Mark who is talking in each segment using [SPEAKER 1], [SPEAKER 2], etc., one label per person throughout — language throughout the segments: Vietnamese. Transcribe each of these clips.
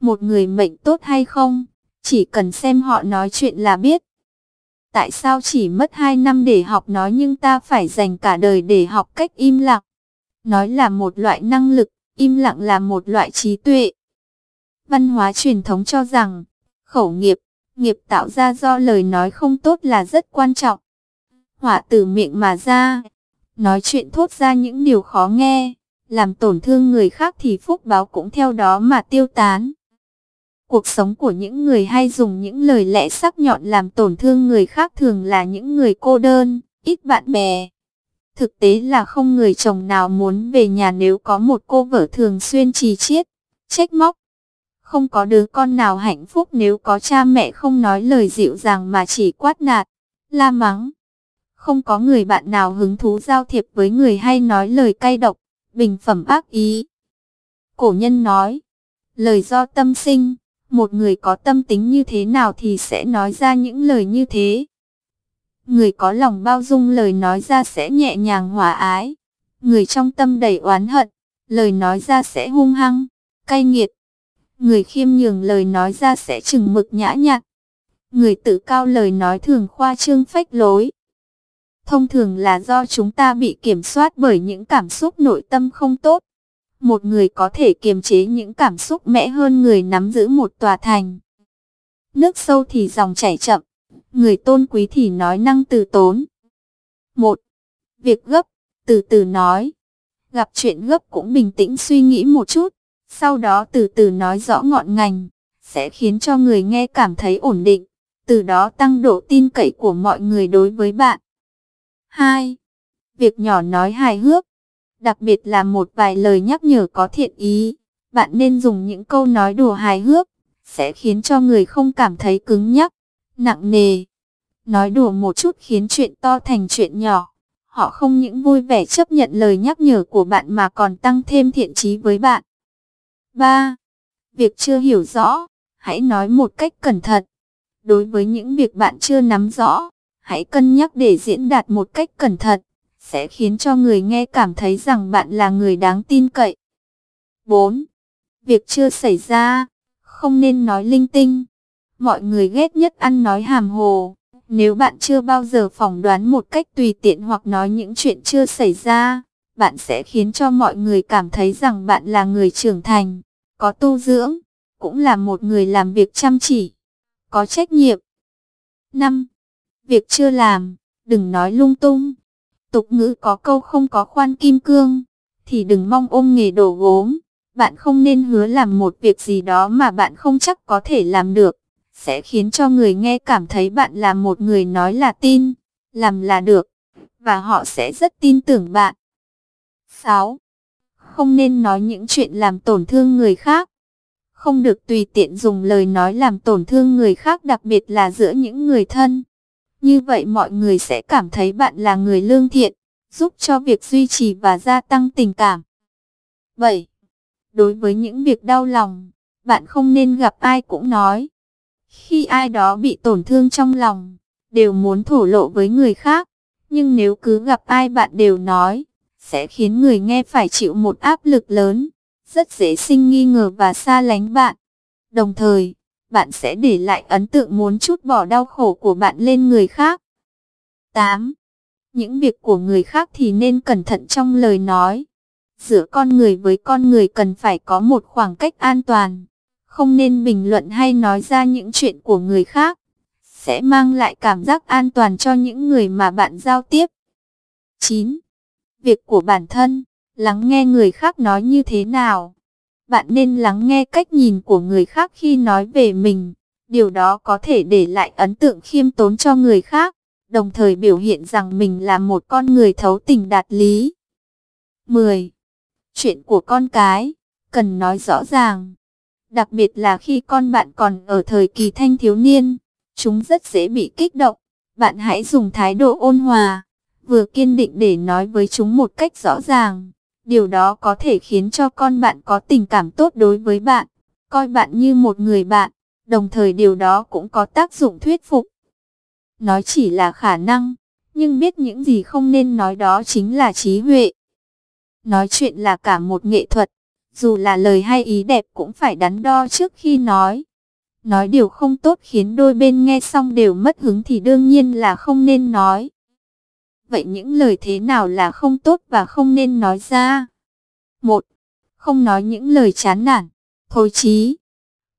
[SPEAKER 1] một người mệnh tốt hay không, chỉ cần xem họ nói chuyện là biết. Tại sao chỉ mất 2 năm để học nói nhưng ta phải dành cả đời để học cách im lặng? Nói là một loại năng lực, im lặng là một loại trí tuệ. Văn hóa truyền thống cho rằng, khẩu nghiệp, nghiệp tạo ra do lời nói không tốt là rất quan trọng. Hỏa từ miệng mà ra, nói chuyện thốt ra những điều khó nghe, làm tổn thương người khác thì phúc báo cũng theo đó mà tiêu tán. Cuộc sống của những người hay dùng những lời lẽ sắc nhọn làm tổn thương người khác thường là những người cô đơn, ít bạn bè. Thực tế là không người chồng nào muốn về nhà nếu có một cô vợ thường xuyên trì chiết, trách móc. Không có đứa con nào hạnh phúc nếu có cha mẹ không nói lời dịu dàng mà chỉ quát nạt, la mắng. Không có người bạn nào hứng thú giao thiệp với người hay nói lời cay độc, bình phẩm ác ý. Cổ nhân nói, lời do tâm sinh, một người có tâm tính như thế nào thì sẽ nói ra những lời như thế. Người có lòng bao dung lời nói ra sẽ nhẹ nhàng hòa ái. Người trong tâm đầy oán hận, lời nói ra sẽ hung hăng, cay nghiệt. Người khiêm nhường lời nói ra sẽ chừng mực nhã nhặn. Người tự cao lời nói thường khoa trương phách lối. Thông thường là do chúng ta bị kiểm soát bởi những cảm xúc nội tâm không tốt một người có thể kiềm chế những cảm xúc mẽ hơn người nắm giữ một tòa thành. Nước sâu thì dòng chảy chậm, người tôn quý thì nói năng từ tốn. một Việc gấp, từ từ nói. Gặp chuyện gấp cũng bình tĩnh suy nghĩ một chút, sau đó từ từ nói rõ ngọn ngành, sẽ khiến cho người nghe cảm thấy ổn định, từ đó tăng độ tin cậy của mọi người đối với bạn. 2. Việc nhỏ nói hài hước, đặc biệt là một vài lời nhắc nhở có thiện ý. Bạn nên dùng những câu nói đùa hài hước, sẽ khiến cho người không cảm thấy cứng nhắc, nặng nề. Nói đùa một chút khiến chuyện to thành chuyện nhỏ. Họ không những vui vẻ chấp nhận lời nhắc nhở của bạn mà còn tăng thêm thiện trí với bạn. 3. Việc chưa hiểu rõ, hãy nói một cách cẩn thận. Đối với những việc bạn chưa nắm rõ, hãy cân nhắc để diễn đạt một cách cẩn thận sẽ khiến cho người nghe cảm thấy rằng bạn là người đáng tin cậy. 4. Việc chưa xảy ra, không nên nói linh tinh. Mọi người ghét nhất ăn nói hàm hồ. Nếu bạn chưa bao giờ phỏng đoán một cách tùy tiện hoặc nói những chuyện chưa xảy ra, bạn sẽ khiến cho mọi người cảm thấy rằng bạn là người trưởng thành, có tu dưỡng, cũng là một người làm việc chăm chỉ, có trách nhiệm. 5. Việc chưa làm, đừng nói lung tung. Tục ngữ có câu không có khoan kim cương, thì đừng mong ôm nghề đồ gốm. Bạn không nên hứa làm một việc gì đó mà bạn không chắc có thể làm được. Sẽ khiến cho người nghe cảm thấy bạn là một người nói là tin, làm là được. Và họ sẽ rất tin tưởng bạn. 6. Không nên nói những chuyện làm tổn thương người khác. Không được tùy tiện dùng lời nói làm tổn thương người khác đặc biệt là giữa những người thân. Như vậy mọi người sẽ cảm thấy bạn là người lương thiện, giúp cho việc duy trì và gia tăng tình cảm. 7. Đối với những việc đau lòng, bạn không nên gặp ai cũng nói. Khi ai đó bị tổn thương trong lòng, đều muốn thổ lộ với người khác, nhưng nếu cứ gặp ai bạn đều nói, sẽ khiến người nghe phải chịu một áp lực lớn, rất dễ sinh nghi ngờ và xa lánh bạn. Đồng thời, bạn sẽ để lại ấn tượng muốn chút bỏ đau khổ của bạn lên người khác. 8. Những việc của người khác thì nên cẩn thận trong lời nói. Giữa con người với con người cần phải có một khoảng cách an toàn. Không nên bình luận hay nói ra những chuyện của người khác. Sẽ mang lại cảm giác an toàn cho những người mà bạn giao tiếp. 9. Việc của bản thân, lắng nghe người khác nói như thế nào bạn nên lắng nghe cách nhìn của người khác khi nói về mình. Điều đó có thể để lại ấn tượng khiêm tốn cho người khác, đồng thời biểu hiện rằng mình là một con người thấu tình đạt lý. 10. Chuyện của con cái, cần nói rõ ràng. Đặc biệt là khi con bạn còn ở thời kỳ thanh thiếu niên, chúng rất dễ bị kích động. Bạn hãy dùng thái độ ôn hòa, vừa kiên định để nói với chúng một cách rõ ràng Điều đó có thể khiến cho con bạn có tình cảm tốt đối với bạn, coi bạn như một người bạn, đồng thời điều đó cũng có tác dụng thuyết phục. Nói chỉ là khả năng, nhưng biết những gì không nên nói đó chính là trí huệ. Nói chuyện là cả một nghệ thuật, dù là lời hay ý đẹp cũng phải đắn đo trước khi nói. Nói điều không tốt khiến đôi bên nghe xong đều mất hứng thì đương nhiên là không nên nói. Vậy những lời thế nào là không tốt và không nên nói ra? một Không nói những lời chán nản, thôi chí.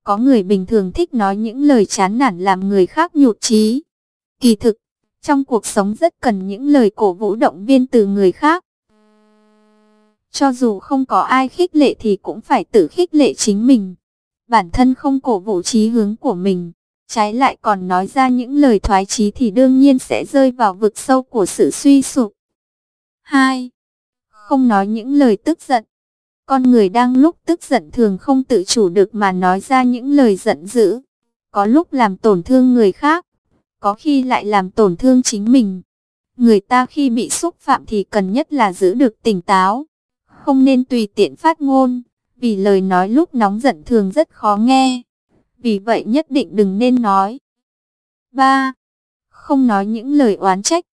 [SPEAKER 1] Có người bình thường thích nói những lời chán nản làm người khác nhụt chí. Kỳ thực, trong cuộc sống rất cần những lời cổ vũ động viên từ người khác. Cho dù không có ai khích lệ thì cũng phải tự khích lệ chính mình. Bản thân không cổ vũ chí hướng của mình, trái lại còn nói ra những lời thoái chí thì đương nhiên sẽ rơi vào vực sâu của sự suy sụp. 2. Không nói những lời tức giận. Con người đang lúc tức giận thường không tự chủ được mà nói ra những lời giận dữ. Có lúc làm tổn thương người khác, có khi lại làm tổn thương chính mình. Người ta khi bị xúc phạm thì cần nhất là giữ được tỉnh táo, không nên tùy tiện phát ngôn, vì lời nói lúc nóng giận thường rất khó nghe vì vậy nhất định đừng nên nói. 3. Không nói những lời oán trách.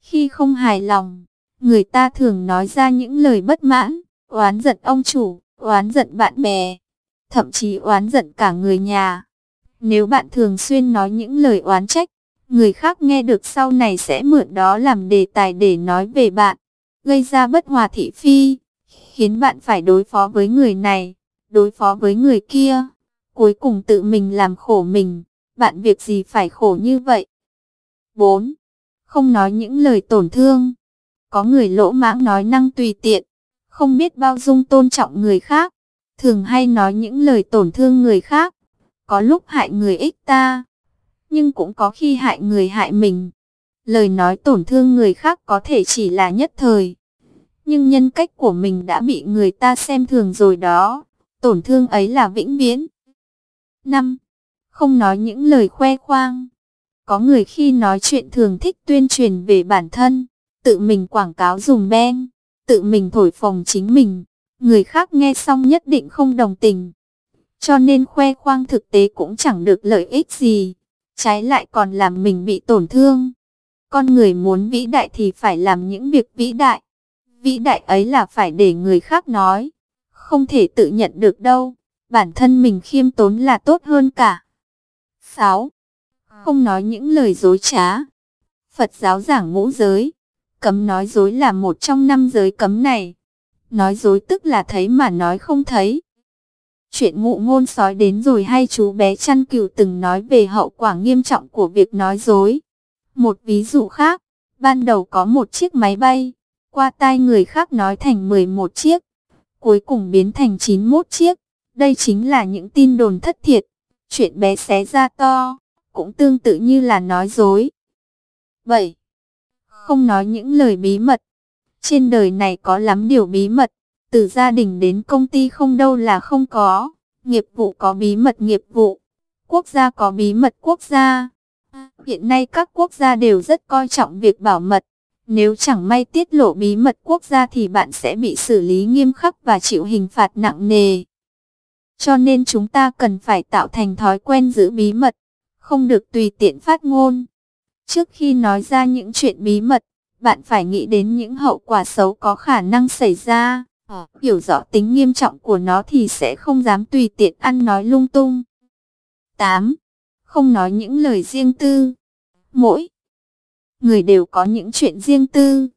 [SPEAKER 1] Khi không hài lòng, người ta thường nói ra những lời bất mãn, oán giận ông chủ, oán giận bạn bè, thậm chí oán giận cả người nhà. Nếu bạn thường xuyên nói những lời oán trách, người khác nghe được sau này sẽ mượn đó làm đề tài để nói về bạn, gây ra bất hòa thị phi, khiến bạn phải đối phó với người này, đối phó với người kia cuối cùng tự mình làm khổ mình, bạn việc gì phải khổ như vậy? 4. Không nói những lời tổn thương. Có người lỗ mãng nói năng tùy tiện, không biết bao dung tôn trọng người khác, thường hay nói những lời tổn thương người khác, có lúc hại người ích ta, nhưng cũng có khi hại người hại mình. Lời nói tổn thương người khác có thể chỉ là nhất thời, nhưng nhân cách của mình đã bị người ta xem thường rồi đó, tổn thương ấy là vĩnh viễn năm, Không nói những lời khoe khoang. Có người khi nói chuyện thường thích tuyên truyền về bản thân, tự mình quảng cáo dùng ben, tự mình thổi phồng chính mình. Người khác nghe xong nhất định không đồng tình. Cho nên khoe khoang thực tế cũng chẳng được lợi ích gì. Trái lại còn làm mình bị tổn thương. Con người muốn vĩ đại thì phải làm những việc vĩ đại. Vĩ đại ấy là phải để người khác nói. Không thể tự nhận được đâu bản thân mình khiêm tốn là tốt hơn cả. 6. Không nói những lời dối trá. Phật giáo giảng ngũ giới. Cấm nói dối là một trong năm giới cấm này. Nói dối tức là thấy mà nói không thấy. Chuyện ngụ ngôn sói đến rồi hay chú bé chăn cừu từng nói về hậu quả nghiêm trọng của việc nói dối. Một ví dụ khác, ban đầu có một chiếc máy bay, qua tai người khác nói thành 11 chiếc, cuối cùng biến thành 91 chiếc. Đây chính là những tin đồn thất thiệt, chuyện bé xé ra to, cũng tương tự như là nói dối. Vậy, không nói những lời bí mật. Trên đời này có lắm điều bí mật, từ gia đình đến công ty không đâu là không có. Nghiệp vụ có bí mật nghiệp vụ, quốc gia có bí mật quốc gia. Hiện nay các quốc gia đều rất coi trọng việc bảo mật. Nếu chẳng may tiết lộ bí mật quốc gia thì bạn sẽ bị xử lý nghiêm khắc và chịu hình phạt nặng nề. Cho nên chúng ta cần phải tạo thành thói quen giữ bí mật, không được tùy tiện phát ngôn. Trước khi nói ra những chuyện bí mật, bạn phải nghĩ đến những hậu quả xấu có khả năng xảy ra. Ờ. Hiểu rõ tính nghiêm trọng của nó thì sẽ không dám tùy tiện ăn nói lung tung. 8. Không nói những lời riêng tư. Mỗi người đều có những chuyện riêng tư.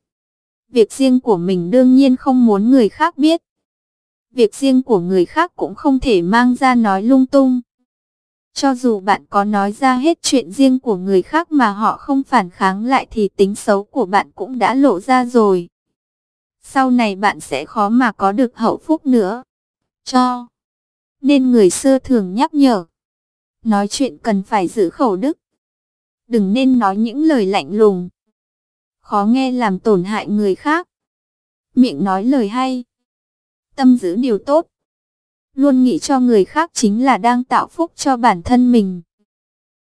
[SPEAKER 1] Việc riêng của mình đương nhiên không muốn người khác biết việc riêng của người khác cũng không thể mang ra nói lung tung. Cho dù bạn có nói ra hết chuyện riêng của người khác mà họ không phản kháng lại thì tính xấu của bạn cũng đã lộ ra rồi. Sau này bạn sẽ khó mà có được hậu phúc nữa. Cho. Nên người xưa thường nhắc nhở. Nói chuyện cần phải giữ khẩu đức. Đừng nên nói những lời lạnh lùng. Khó nghe làm tổn hại người khác. Miệng nói lời hay, tâm giữ điều tốt. Luôn nghĩ cho người khác chính là đang tạo phúc cho bản thân mình.